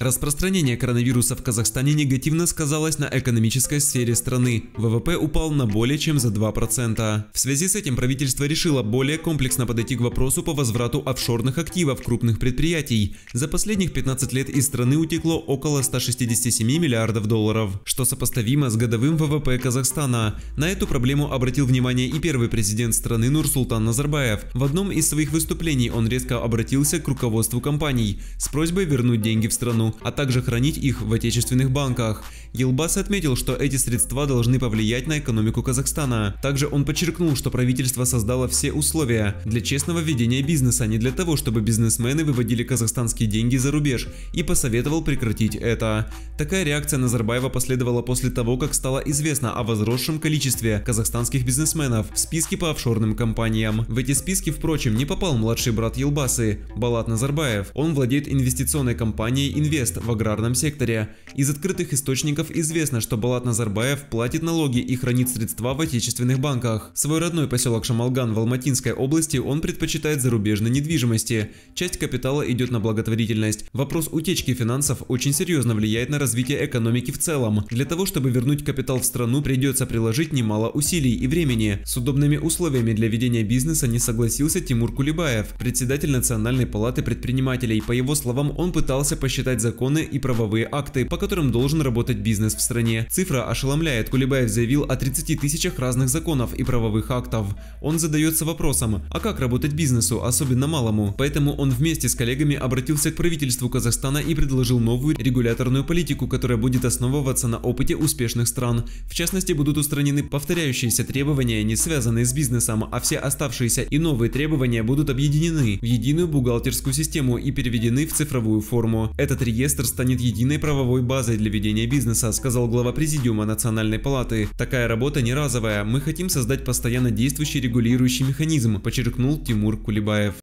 Распространение коронавируса в Казахстане негативно сказалось на экономической сфере страны. ВВП упал на более чем за 2%. В связи с этим правительство решило более комплексно подойти к вопросу по возврату офшорных активов крупных предприятий. За последних 15 лет из страны утекло около 167 миллиардов долларов, что сопоставимо с годовым ВВП Казахстана. На эту проблему обратил внимание и первый президент страны Нурсултан Назарбаев. В одном из своих выступлений он резко обратился к руководству компаний с просьбой вернуть деньги в страну а также хранить их в отечественных банках. Елбас отметил, что эти средства должны повлиять на экономику Казахстана. Также он подчеркнул, что правительство создало все условия для честного ведения бизнеса, а не для того, чтобы бизнесмены выводили казахстанские деньги за рубеж, и посоветовал прекратить это. Такая реакция Назарбаева последовала после того, как стало известно о возросшем количестве казахстанских бизнесменов в списке по офшорным компаниям. В эти списки, впрочем, не попал младший брат Елбасы, Балат Назарбаев. Он владеет инвестиционной компанией «Инвест» инвест в аграрном секторе. Из открытых источников известно, что Балат Назарбаев платит налоги и хранит средства в отечественных банках. Свой родной поселок Шамалган в Алматинской области он предпочитает зарубежной недвижимости. Часть капитала идет на благотворительность. Вопрос утечки финансов очень серьезно влияет на развитие экономики в целом. Для того, чтобы вернуть капитал в страну, придется приложить немало усилий и времени. С удобными условиями для ведения бизнеса не согласился Тимур Кулебаев, председатель Национальной палаты предпринимателей. По его словам, он пытался посчитать принимает законы и правовые акты, по которым должен работать бизнес в стране. Цифра ошеломляет. Кулебаев заявил о 30 тысячах разных законов и правовых актов. Он задается вопросом, а как работать бизнесу, особенно малому? Поэтому он вместе с коллегами обратился к правительству Казахстана и предложил новую регуляторную политику, которая будет основываться на опыте успешных стран. В частности, будут устранены повторяющиеся требования, не связанные с бизнесом, а все оставшиеся и новые требования будут объединены в единую бухгалтерскую систему и переведены в цифровую форму. Этот реестр станет единой правовой базой для ведения бизнеса, сказал глава Президиума Национальной палаты. Такая работа не разовая, мы хотим создать постоянно действующий регулирующий механизм, подчеркнул Тимур Кулибаев.